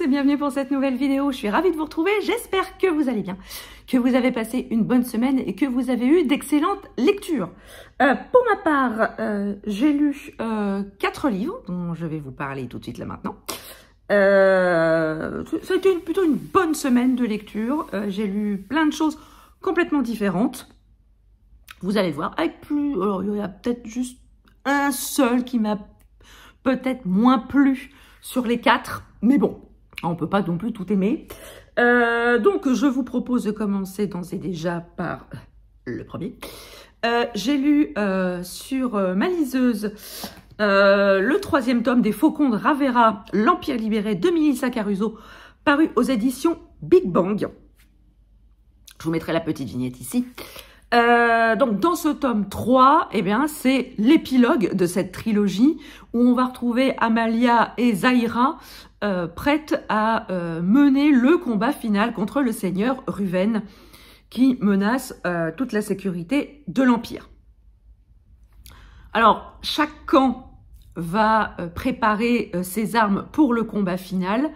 et bienvenue pour cette nouvelle vidéo. Je suis ravie de vous retrouver, j'espère que vous allez bien, que vous avez passé une bonne semaine et que vous avez eu d'excellentes lectures. Euh, pour ma part, euh, j'ai lu euh, quatre livres dont je vais vous parler tout de suite là maintenant. ça a été plutôt une bonne semaine de lecture, j'ai lu plein de choses complètement différentes. Vous allez voir, avec plus... Alors il y a peut-être juste un seul qui m'a peut-être moins plu sur les quatre. Mais bon, ah, on peut pas non plus tout aimer. Euh, donc, je vous propose de commencer d'ores et déjà par euh, le premier. Euh, j'ai lu sur Maliseuse liseuse le troisième tome des Faucons de Ravera, L'Empire libéré de Milissa Caruso, paru aux éditions Big Bang. Je vous mettrai la petite vignette ici. Euh, donc dans ce tome 3, eh bien c'est l'épilogue de cette trilogie où on va retrouver Amalia et Zaira euh, prêtes à euh, mener le combat final contre le seigneur Ruven qui menace toute la sécurité de l'Empire. Alors chaque camp va préparer ses armes pour le combat final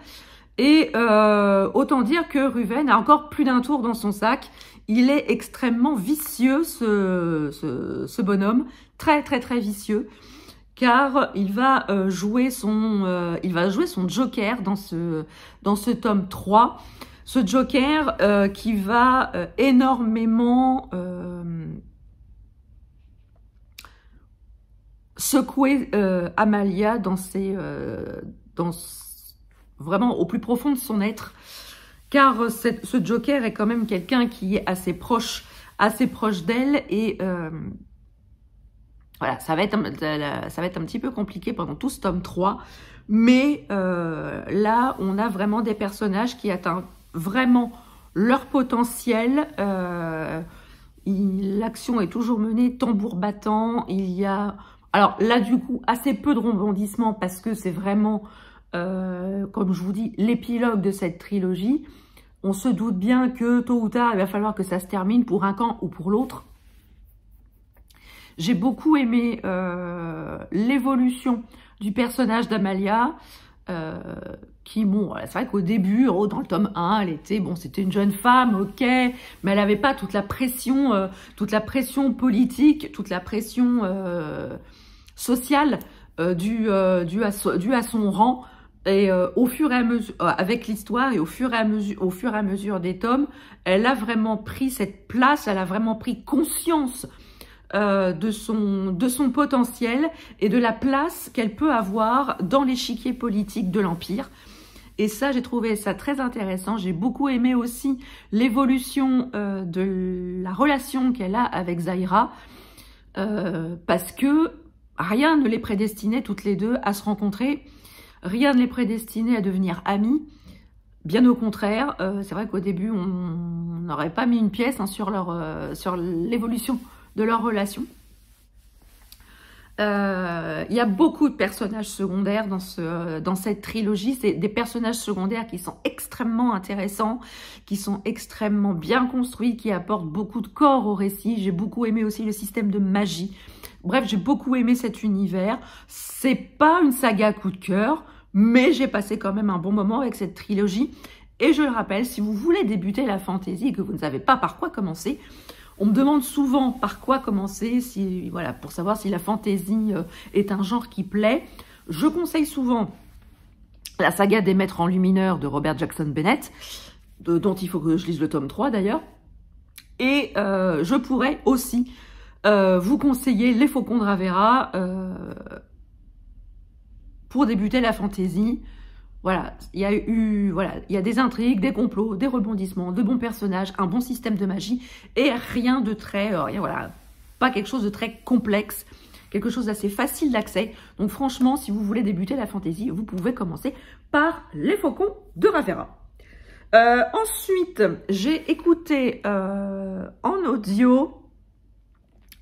et autant dire que Ruven a encore plus d'un tour dans son sac il est extrêmement vicieux, ce, bonhomme, très très très vicieux, car il va, euh, jouer, son, euh, il va jouer son Joker dans ce, dans ce tome 3. Ce Joker euh, qui va énormément secouer Amalia dans ses, dans, vraiment au plus profond de son être car euh, ce Joker est quand même quelqu'un qui est assez proche, assez proche d'elle et euh, voilà, ça va, être, ça va être un petit peu compliqué pendant tout ce tome 3, mais euh, là, on a vraiment des personnages qui atteignent vraiment leur potentiel. L'action est toujours menée tambour battant, il y a... Alors là, du coup, assez peu de rebondissements parce que c'est vraiment euh, comme je vous dis, l'épilogue de cette trilogie. On se doute bien que tôt ou tard, il va falloir que ça se termine pour un camp ou pour l'autre. J'ai beaucoup aimé euh, l'évolution du personnage d'Amalia, euh, qui, bon, c'est vrai qu'au début, oh, dans le tome 1, elle était, bon, c'était une jeune femme, ok, mais elle n'avait pas toute la pression, toute la pression politique, toute la pression sociale due, à son rang. Et euh, au fur et à mesure, euh, avec l'histoire et au fur et à mesure, au fur et à mesure des tomes, elle a vraiment pris cette place, elle a vraiment pris conscience euh, de son de son potentiel et de la place qu'elle peut avoir dans l'échiquier politique de l'empire. Et ça, j'ai trouvé ça très intéressant. J'ai beaucoup aimé aussi l'évolution euh, de la relation qu'elle a avec Zaira, parce que rien ne les prédestinait toutes les deux à se rencontrer Rien ne les prédestinait à devenir amis. Bien au contraire, euh, c'est vrai qu'au début, on n'aurait pas mis une pièce hein, sur leur, euh, sur l'évolution de leur relation. Euh, il y a beaucoup de personnages secondaires dans, ce, dans cette trilogie. C'est des personnages secondaires qui sont extrêmement intéressants, qui sont extrêmement bien construits, qui apportent beaucoup de corps au récit. J'ai beaucoup aimé aussi le système de magie Bref, j'ai beaucoup aimé cet univers. C'est pas une saga coup de cœur, mais j'ai passé quand même un bon moment avec cette trilogie. Et je le rappelle, si vous voulez débuter la fantaisie et que vous ne savez pas par quoi commencer, on me demande souvent par quoi commencer, si, voilà, pour savoir si la fantaisie euh, est un genre qui plaît. Je conseille souvent la saga des maîtres en Lumineur de Robert Jackson Bennett, dont il faut que je lise le tome 3 d'ailleurs. Et euh, je pourrais aussi euh, vous conseillez les Faucons de Ravera euh, pour débuter la fantaisie. Voilà, il y a eu, voilà, il y a des intrigues, des complots, des rebondissements, de bons personnages, un bon système de magie et rien de très, euh, voilà, pas quelque chose de très complexe, quelque chose d'assez facile d'accès. Donc franchement, si vous voulez débuter la fantaisie, vous pouvez commencer par les Faucons de Ravera. ensuite, j'ai écouté en audio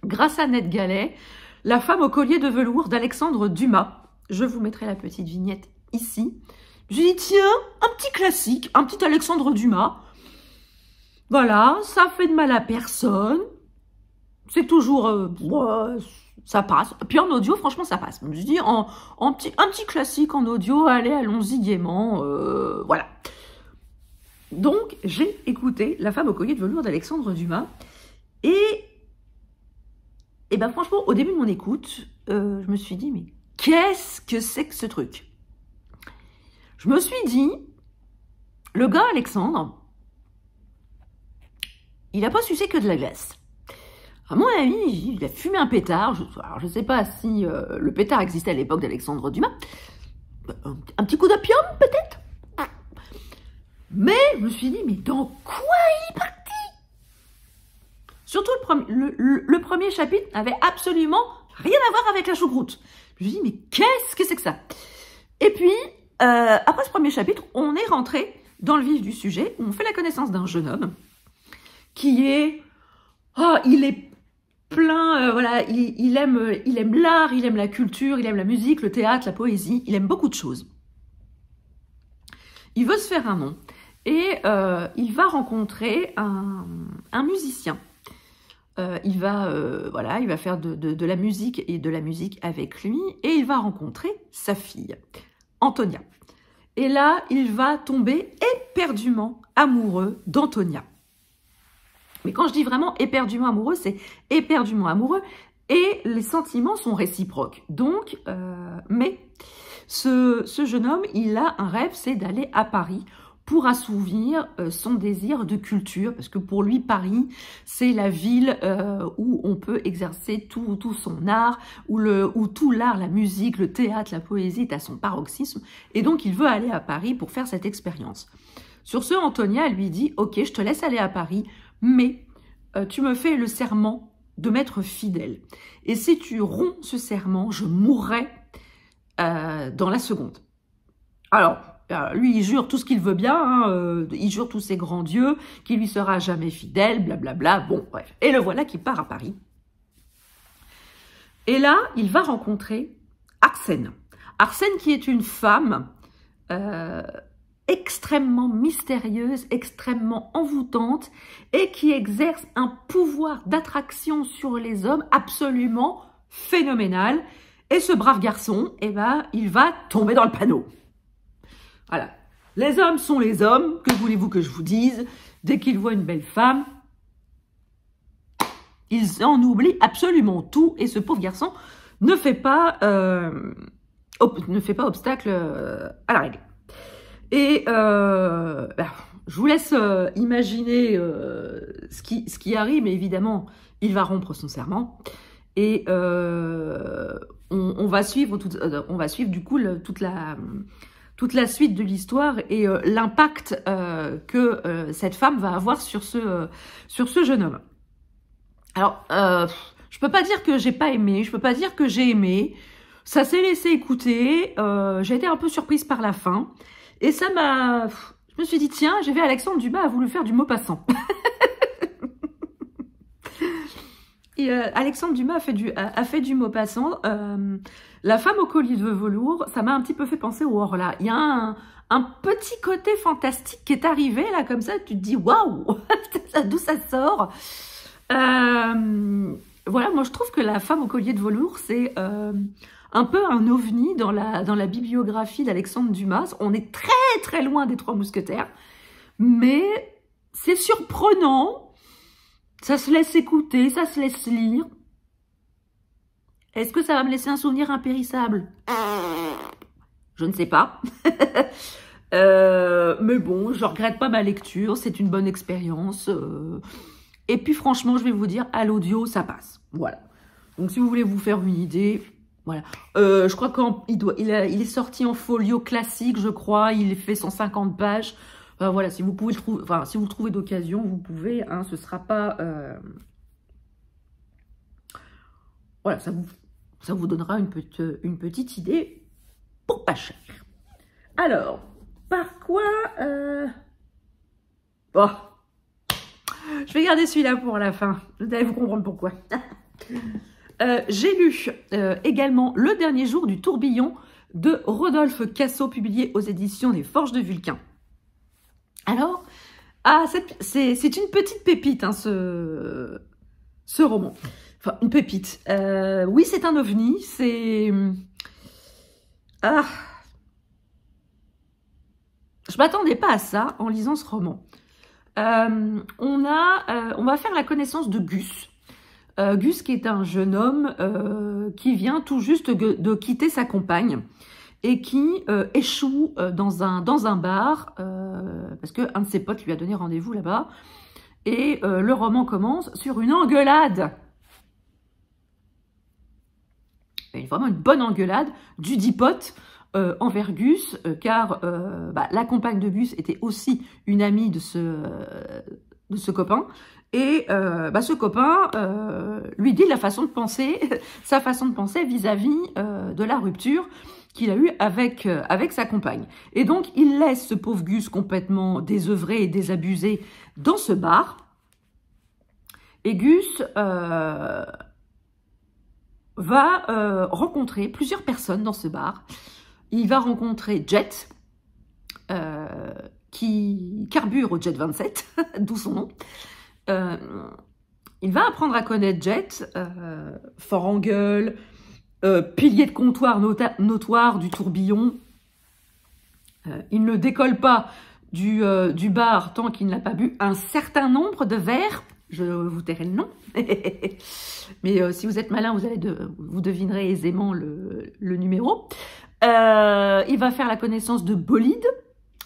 Grâce à Ned Gallet, La femme au collier de velours d'Alexandre Dumas. Je vous mettrai la petite vignette ici. J'ai dit, tiens, un petit classique, un petit Alexandre Dumas. Voilà, ça fait de mal à personne. C'est toujours... Euh, ça passe. Puis en audio, franchement, ça passe. Je dis, en, petit, un petit classique en audio, allez, allons-y gaiement. Euh, voilà. Donc, j'ai écouté La femme au collier de velours d'Alexandre Dumas. Et et eh ben franchement, au début de mon écoute, euh, je me suis dit, mais qu'est-ce que c'est que ce truc Je me suis dit, le gars Alexandre, il n'a pas sucé que de la glace. À mon avis, il a fumé un pétard. Je, alors, je sais pas si euh, le pétard existait à l'époque d'Alexandre Dumas. Un, petit coup d'opium, peut-être ah. Mais je me suis dit, mais dans quoi il parle Surtout le, premier, le, premier chapitre n'avait absolument rien à voir avec la choucroute. Je me dit, mais qu'est-ce que c'est que ça Et puis, euh, après ce premier chapitre, on est rentré dans le vif du sujet, où on fait la connaissance d'un jeune homme qui est... Oh, il est plein, euh, voilà, il, aime il aime l'art, il aime la culture, il aime la musique, le théâtre, la poésie, il aime beaucoup de choses. Il veut se faire un nom et euh, il va rencontrer un musicien euh, il va euh, voilà, il va faire de, la musique et de la musique avec lui, et il va rencontrer sa fille, Antonia. Et là, il va tomber éperdument amoureux d'Antonia. Mais quand je dis vraiment éperdument amoureux, c'est éperdument amoureux, et les sentiments sont réciproques. Donc, euh, mais ce jeune homme, il a un rêve, c'est d'aller à Paris pour assouvir euh, son désir de culture, parce que pour lui, Paris, c'est la ville euh, où on peut exercer tout, tout son art, où, le, où tout l'art, la musique, le théâtre, la poésie est à son paroxysme, et donc il veut aller à Paris pour faire cette expérience. Sur ce, Antonia lui dit « Ok, je te laisse aller à Paris, mais euh, tu me fais le serment de m'être fidèle. Et si tu romps ce serment, je mourrai dans la seconde. » Alors, euh, lui, il jure tout ce qu'il veut bien, hein, euh, il jure tous ses grands dieux, qu'il lui sera jamais fidèle, blablabla, bon, bref. Et le voilà qui part à Paris. Et là, il va rencontrer Arsène. Arsène qui est une femme euh, extrêmement mystérieuse, extrêmement envoûtante, et qui exerce un pouvoir d'attraction sur les hommes absolument phénoménal. Et ce brave garçon, eh ben, il va tomber dans le panneau. Voilà. Les hommes sont les hommes, que voulez-vous que je vous dise Dès qu'ils voient une belle femme, ils en oublient absolument tout et ce pauvre garçon ne fait pas, euh, ne fait pas obstacle euh, à la règle. Et euh, bah, je vous laisse imaginer ce, qui, ce qui arrive, mais évidemment, il va rompre son serment. Et on, va suivre, on va suivre du coup toute la toute la suite de l'histoire et euh, l'impact euh, que euh, cette femme va avoir sur ce, sur ce jeune homme. Alors, je peux pas dire que j'ai pas aimé, je peux pas dire que j'ai aimé. Ça s'est laissé écouter, j'ai été un peu surprise par la fin. Et ça m'a... Je me suis dit, tiens, j'ai vu Alexandre Dumas a voulu faire du mot passant. Et, euh, Alexandre Dumas a fait du, a, fait du mot passant. Euh, la femme au collier de velours, ça m'a un petit peu fait penser au Orla. Il y a un, petit côté fantastique qui est arrivé là comme ça. Tu te dis waouh, d'où ça sort euh, Voilà, moi je trouve que la femme au collier de velours, c'est euh, un peu un ovni dans la, dans la bibliographie d'Alexandre Dumas. On est très très loin des Trois Mousquetaires, mais c'est surprenant ça se laisse écouter, ça se laisse lire. Est-ce que ça va me laisser un souvenir impérissable Je ne sais pas. Euh, mais bon, je regrette pas ma lecture, c'est une bonne expérience. Euh. Et puis franchement, je vais vous dire, à l'audio, ça passe. Voilà. Donc si vous voulez vous faire une idée, voilà. Euh, je crois qu'il est sorti en folio classique, je crois. Il fait 150 pages. Enfin euh, voilà, si vous pouvez le trouver, enfin, si vous trouvez d'occasion, vous pouvez, hein, ce sera pas... Euh, voilà, ça vous, ça vous donnera une, petite, une petite idée pour pas cher. Alors, par quoi... Euh, bon, je vais garder celui-là pour la fin. Vous allez vous comprendre pourquoi. J'ai lu également Le dernier jour du tourbillon de Rodolphe Cassot, publié aux éditions des Forges de Vulcain. Alors, ah, c'est une petite pépite, hein, ce, roman. Enfin, une pépite. Euh, oui, c'est un ovni, c'est... Ah Je m'attendais pas à ça en lisant ce roman. Euh, on, a, euh, on va faire la connaissance de Gus. Gus qui est un jeune homme qui vient tout juste de quitter sa compagne et qui euh, échoue euh, dans un, dans un bar, euh, parce parce qu'un de ses potes lui a donné rendez-vous là-bas. Et le roman commence sur une engueulade. vraiment une bonne engueulade du dipote envers Gus, car bah, la compagne de Gus était aussi une amie de ce, de ce copain. Et bah, ce copain lui dit la façon de penser, sa façon de penser vis-à-vis de la rupture qu'il a eu avec, euh, avec sa compagne. Et donc, il laisse ce pauvre Gus complètement désœuvré et désabusé dans ce bar. Et Gus euh, va euh, rencontrer plusieurs personnes dans ce bar. Il va rencontrer Jet, qui carbure au Jet 27, d'où son nom. il va apprendre à connaître Jet, fort en euh, pilier de comptoir notoire du tourbillon. Euh, il ne décolle pas euh, du, bar tant qu'il n'a pas bu un certain nombre de verres. Je vous tairai le nom. Mais si vous êtes malin, vous, vous devinerez aisément le, le numéro. il va faire la connaissance de Bolide.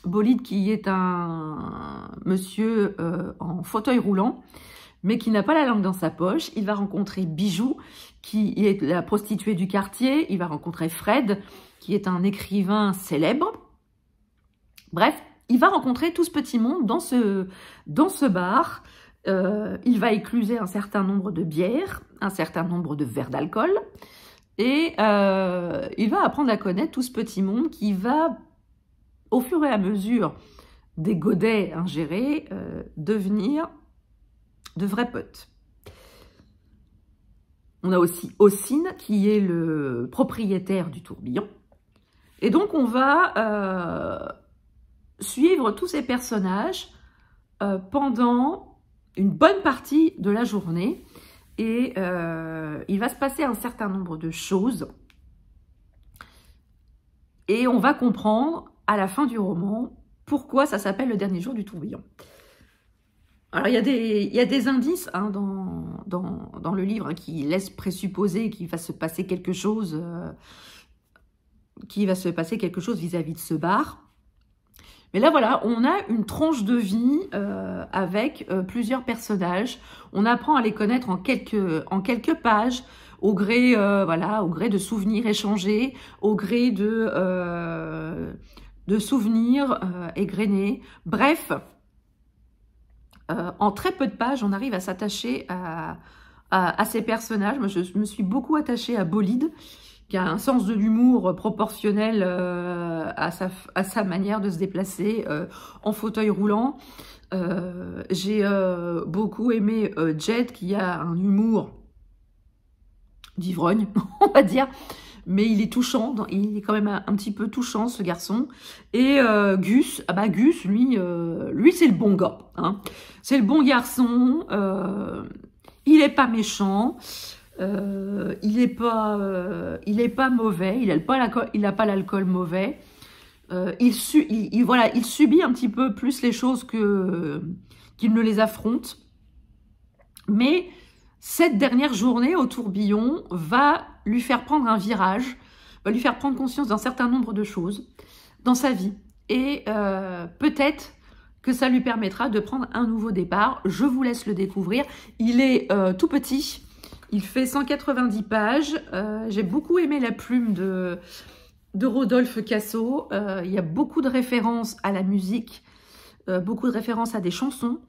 Bolide qui est un monsieur en fauteuil roulant mais qui n'a pas la langue dans sa poche. Il va rencontrer Bijou, qui est la prostituée du quartier. Il va rencontrer Fred, qui est un écrivain célèbre. Bref, il va rencontrer tout ce petit monde dans ce, dans ce bar. Euh, il va écluser un certain nombre de bières, un certain nombre de verres d'alcool. Et euh, il va apprendre à connaître tout ce petit monde qui va, au fur et à mesure des godets ingérés, euh, devenir de vrais potes. On a aussi Ossine, qui est le propriétaire du tourbillon. Et donc, on va euh, suivre tous ces personnages euh, pendant une bonne partie de la journée. Et euh, il va se passer un certain nombre de choses. Et on va comprendre, à la fin du roman, pourquoi ça s'appelle « Le dernier jour du tourbillon ». Alors il y a des, y des indices hein, dans, dans, le livre hein, qui laissent présupposer qu'il va se passer quelque chose, euh, qui va se passer quelque chose vis-à-vis de ce bar. Mais là voilà, on a une tranche de vie euh, avec euh, plusieurs personnages. On apprend à les connaître en quelques, en quelques pages, au gré, voilà, au gré de souvenirs échangés, au gré de, de souvenirs égrenés. Bref, euh, en très peu de pages, on arrive à s'attacher à, ces personnages. Moi, je, me suis beaucoup attachée à Bolide, qui a un sens de l'humour proportionnel euh, à, sa, manière de se déplacer euh, en fauteuil roulant. J'ai beaucoup aimé Jet, qui a un humour d'ivrogne, on va dire mais il est touchant, il est quand même un, petit peu touchant ce garçon. Et euh, Gus, ah bah Gus, lui, euh, lui c'est le bon gars, hein. c'est le bon garçon, euh, il est pas méchant, il est pas, il est pas mauvais, il a pas il pas l'alcool mauvais. il, voilà, il subit un petit peu plus les choses que qu'il ne les affronte, mais cette dernière journée au tourbillon va lui faire prendre un virage, va lui faire prendre conscience d'un certain nombre de choses dans sa vie. Et euh, peut-être que ça lui permettra de prendre un nouveau départ. Je vous laisse le découvrir. Il est euh, tout petit. Il fait 190 pages. Euh, j'ai beaucoup aimé la plume de, de Rodolphe Casso. il y a beaucoup de références à la musique, beaucoup de références à des chansons.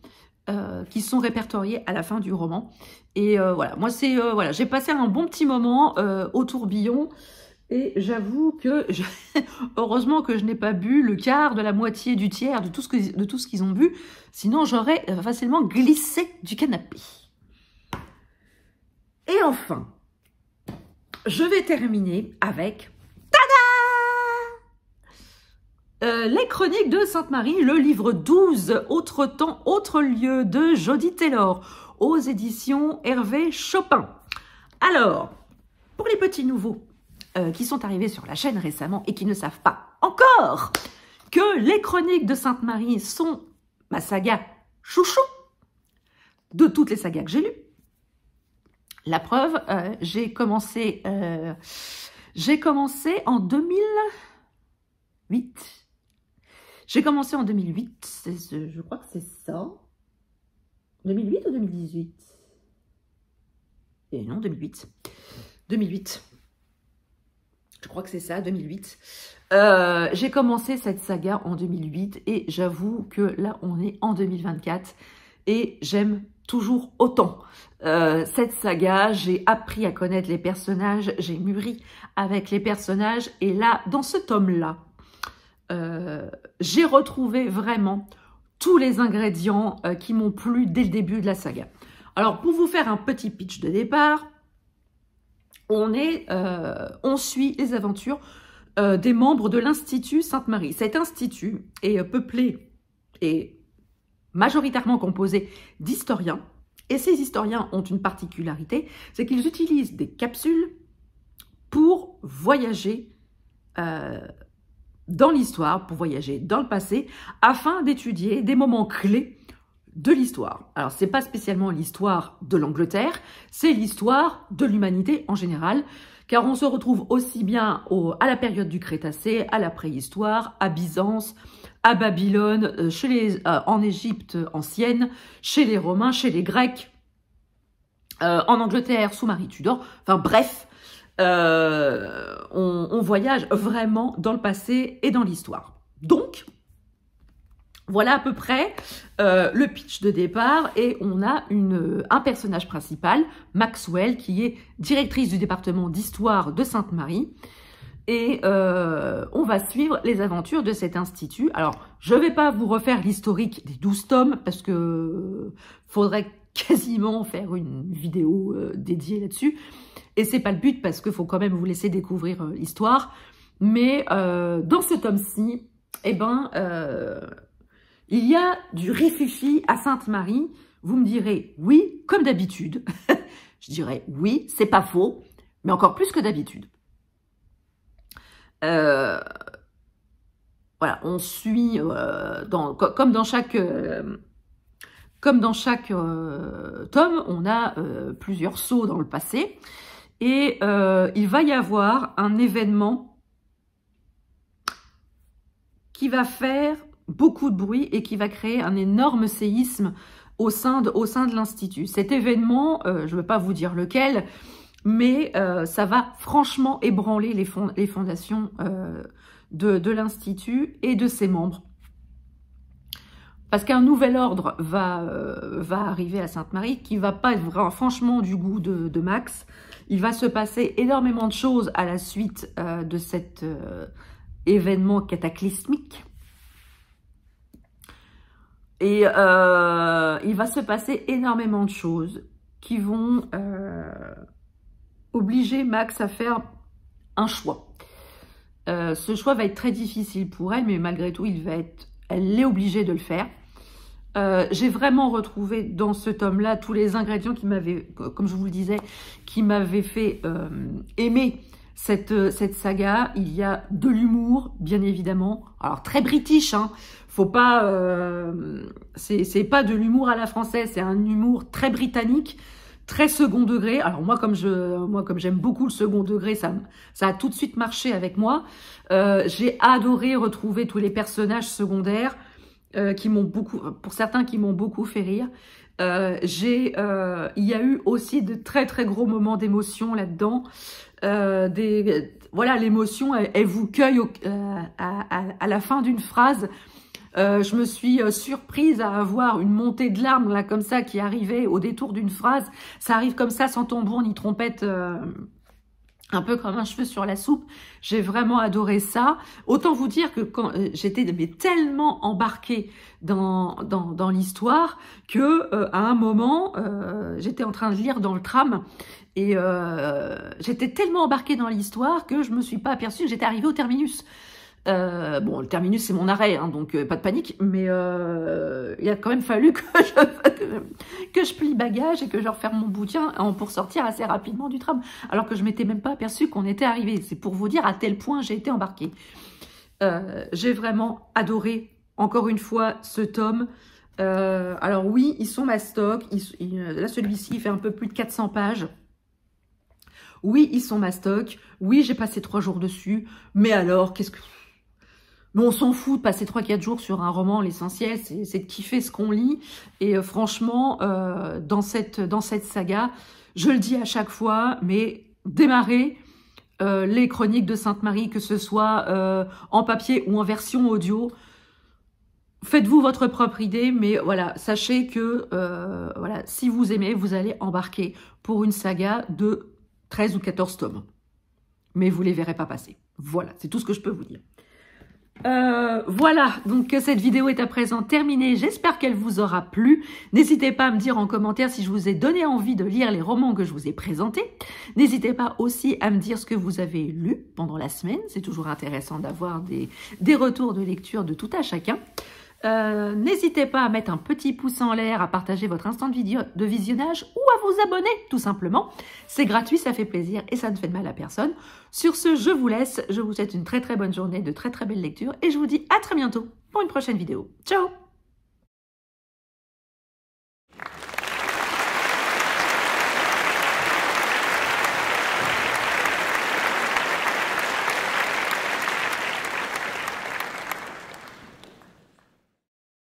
Euh, qui sont répertoriés à la fin du roman. Et euh, voilà, moi c'est euh, voilà, j'ai passé un bon petit moment au tourbillon. Et j'avoue que heureusement que je n'ai pas bu le quart, de la moitié, du tiers, de tout ce de tout ce qu'ils ont bu, sinon j'aurais facilement glissé du canapé. Et enfin, je vais terminer avec Euh, les chroniques de Sainte-Marie, le livre 12, Autre temps, autre lieu de Jody Taylor, aux éditions Hervé Chopin. Alors, pour les petits nouveaux euh, qui sont arrivés sur la chaîne récemment et qui ne savent pas encore que les chroniques de Sainte-Marie sont ma saga chouchou de toutes les sagas que j'ai lues. La preuve, euh, j'ai commencé, j'ai commencé en 2008. J'ai commencé en 2008, je crois que c'est ça. 2008 ou 2018 Et eh non, 2008. 2008. Je crois que c'est ça, 2008. Euh, j'ai commencé cette saga en 2008 et j'avoue que là, on est en 2024 et j'aime toujours autant. Euh, cette saga, j'ai appris à connaître les personnages, j'ai mûri avec les personnages et là, dans ce tome-là, euh, j'ai retrouvé vraiment tous les ingrédients euh, qui m'ont plu dès le début de la saga. Alors, pour vous faire un petit pitch de départ, on, euh, on suit les aventures des membres de l'Institut Sainte-Marie. Cet institut est peuplé et majoritairement composé d'historiens. Et ces historiens ont une particularité, c'est qu'ils utilisent des capsules pour voyager dans l'histoire, pour voyager dans le passé, afin d'étudier des moments clés de l'histoire. Alors, c'est pas spécialement l'histoire de l'Angleterre, c'est l'histoire de l'humanité en général, car on se retrouve aussi bien au, à la période du Crétacé, à la préhistoire, à Byzance, à Babylone, euh, chez les, euh, en Égypte ancienne, chez les Romains, chez les Grecs, euh, en Angleterre sous Marie Tudor. Enfin bref, euh, on, voyage vraiment dans le passé et dans l'histoire. Donc, voilà à peu près euh, le pitch de départ et on a une, un personnage principal, Maxwell, qui est directrice du département d'histoire de Sainte-Marie. Et euh, on va suivre les aventures de cet institut. Alors, je ne vais pas vous refaire l'historique des 12 tomes parce que faudrait quasiment faire une vidéo dédiée là-dessus. Et c'est pas le but parce qu'il faut quand même vous laisser découvrir euh, l'histoire. Mais euh, dans ce tome-ci, eh ben, euh, il y a du réfugié à Sainte-Marie. Vous me direz oui, comme d'habitude. Je dirais oui, c'est pas faux, mais encore plus que d'habitude. voilà, on suit comme dans chaque comme dans chaque tome, on a plusieurs sauts dans le passé. Et euh, il va y avoir un événement qui va faire beaucoup de bruit et qui va créer un énorme séisme au sein de, l'Institut. Cet événement, euh, je ne veux pas vous dire lequel, mais euh, ça va franchement ébranler les, fondations de, l'Institut et de ses membres. Parce qu'un nouvel ordre va, arriver à Sainte-Marie qui ne va pas être franchement du goût de Max. Il va se passer énormément de choses à la suite euh, de cet euh, événement cataclysmique. Et euh, il va se passer énormément de choses qui vont obliger Max à faire un choix. ce choix va être très difficile pour elle, mais malgré tout, il va être, elle est obligée de le faire. Euh, j'ai vraiment retrouvé dans ce tome-là tous les ingrédients qui m'avaient, comme je vous le disais, qui m'avaient fait euh, aimer cette, euh, cette saga. Il y a de l'humour, bien évidemment. Alors, très british, hein. Faut pas... Euh, c'est pas de l'humour à la française, c'est un humour très britannique très second degré. Alors moi, comme je, moi comme j'aime beaucoup le second degré, ça, ça a tout de suite marché avec moi. Euh, J'ai adoré retrouver tous les personnages secondaires. Euh, qui m'ont beaucoup, pour certains qui m'ont beaucoup fait rire. Euh, j'ai, euh, il y a eu aussi de très très gros moments d'émotion là-dedans. Euh, des, voilà, l'émotion, elle, vous cueille au, euh, à, à, la fin d'une phrase. je me suis surprise à avoir une montée de larmes là comme ça qui arrivait au détour d'une phrase. Ça arrive comme ça sans tambour ni trompette un peu comme un cheveu sur la soupe. J'ai vraiment adoré ça. Autant vous dire que quand euh, j'étais tellement embarquée dans dans, dans l'histoire que euh, à un moment euh, j'étais en train de lire dans le tram et j'étais tellement embarquée dans l'histoire que je me suis pas aperçue que j'étais arrivée au terminus. Euh, bon, le terminus, c'est mon arrêt, hein, donc euh, pas de panique, mais euh, il a quand même fallu que je, que, plie bagage et que je referme mon boutin pour sortir assez rapidement du tram, alors que je m'étais même pas aperçu qu'on était arrivé. C'est pour vous dire à tel point j'ai été embarquée. j'ai vraiment adoré, encore une fois, ce tome. alors oui, ils sont ma stock. là, celui-ci, il fait un peu plus de 400 pages. Oui, ils sont ma stock. Oui, j'ai passé trois jours dessus. Mais alors, qu'est-ce que... Mais on s'en fout de passer 3-4 jours sur un roman, l'essentiel, c'est de kiffer ce qu'on lit. Et euh, franchement, euh, dans, cette, dans cette saga, je le dis à chaque fois, mais démarrez euh, les chroniques de Sainte-Marie, que ce soit en papier ou en version audio, faites-vous votre propre idée, mais voilà, sachez que voilà, si vous aimez, vous allez embarquer pour une saga de 13 ou 14 tomes. Mais vous ne les verrez pas passer. Voilà, c'est tout ce que je peux vous dire. Euh, voilà, donc cette vidéo est à présent terminée. J'espère qu'elle vous aura plu. N'hésitez pas à me dire en commentaire si je vous ai donné envie de lire les romans que je vous ai présentés. N'hésitez pas aussi à me dire ce que vous avez lu pendant la semaine. C'est toujours intéressant d'avoir des, des retours de lecture de tout à chacun. Euh, n'hésitez pas à mettre un petit pouce en l'air, à partager votre instant de, de visionnage ou à vous abonner tout simplement. C'est gratuit, ça fait plaisir et ça ne fait de mal à personne. Sur ce, je vous laisse. Je vous souhaite une très très bonne journée, de très très belles lectures et je vous dis à très bientôt pour une prochaine vidéo. Ciao